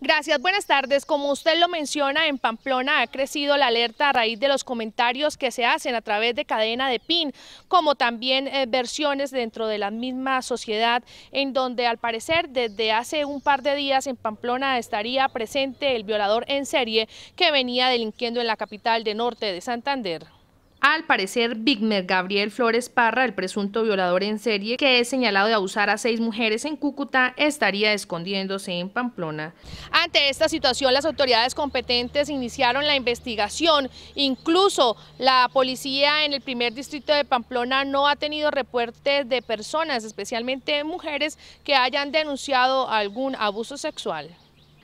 Gracias, buenas tardes. Como usted lo menciona, en Pamplona ha crecido la alerta a raíz de los comentarios que se hacen a través de cadena de PIN, como también eh, versiones dentro de la misma sociedad, en donde al parecer desde hace un par de días en Pamplona estaría presente el violador en serie que venía delinquiendo en la capital de norte de Santander. Al parecer, Bigmer Gabriel Flores Parra, el presunto violador en serie que es señalado de abusar a seis mujeres en Cúcuta, estaría escondiéndose en Pamplona. Ante esta situación, las autoridades competentes iniciaron la investigación. Incluso la policía en el primer distrito de Pamplona no ha tenido reportes de personas, especialmente mujeres, que hayan denunciado algún abuso sexual.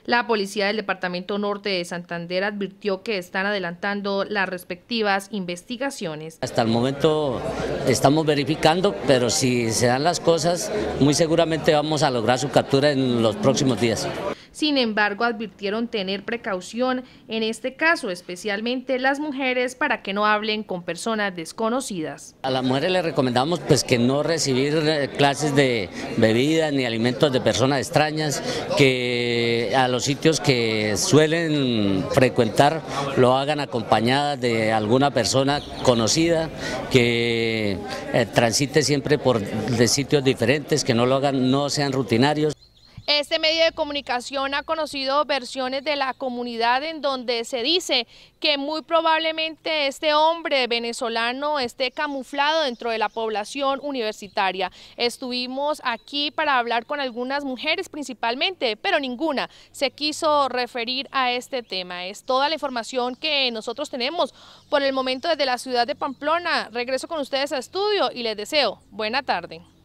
La policía del Departamento Norte de Santander advirtió que están adelantando las respectivas investigaciones. Hasta el momento estamos verificando, pero si se dan las cosas, muy seguramente vamos a lograr su captura en los próximos días. Sin embargo, advirtieron tener precaución en este caso, especialmente las mujeres, para que no hablen con personas desconocidas. A las mujeres les recomendamos pues, que no recibir eh, clases de bebidas ni alimentos de personas extrañas, que a los sitios que suelen frecuentar lo hagan acompañadas de alguna persona conocida, que eh, transite siempre por de sitios diferentes, que no lo hagan, no sean rutinarios. Este medio de comunicación ha conocido versiones de la comunidad en donde se dice que muy probablemente este hombre venezolano esté camuflado dentro de la población universitaria. Estuvimos aquí para hablar con algunas mujeres principalmente, pero ninguna se quiso referir a este tema. Es toda la información que nosotros tenemos por el momento desde la ciudad de Pamplona. Regreso con ustedes a estudio y les deseo buena tarde.